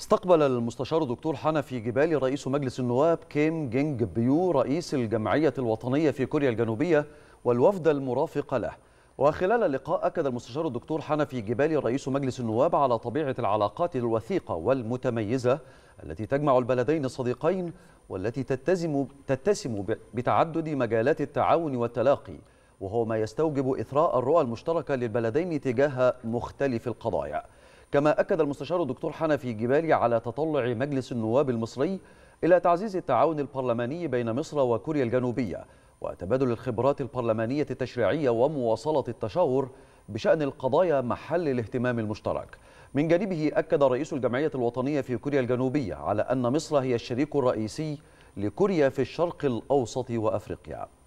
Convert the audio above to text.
استقبل المستشار الدكتور حنفي جبالي رئيس مجلس النواب كيم جينج بيو رئيس الجمعية الوطنية في كوريا الجنوبية والوفد المرافق له وخلال اللقاء أكد المستشار الدكتور حنفي جبالي رئيس مجلس النواب على طبيعة العلاقات الوثيقة والمتميزة التي تجمع البلدين الصديقين والتي تتزم, تتسم بتعدد مجالات التعاون والتلاقي وهو ما يستوجب إثراء الرؤى المشتركة للبلدين تجاه مختلف القضايا كما أكد المستشار الدكتور حنفي جبالي على تطلع مجلس النواب المصري إلى تعزيز التعاون البرلماني بين مصر وكوريا الجنوبية وتبادل الخبرات البرلمانية التشريعية ومواصلة التشاور بشأن القضايا محل الاهتمام المشترك من جانبه أكد رئيس الجمعية الوطنية في كوريا الجنوبية على أن مصر هي الشريك الرئيسي لكوريا في الشرق الأوسط وأفريقيا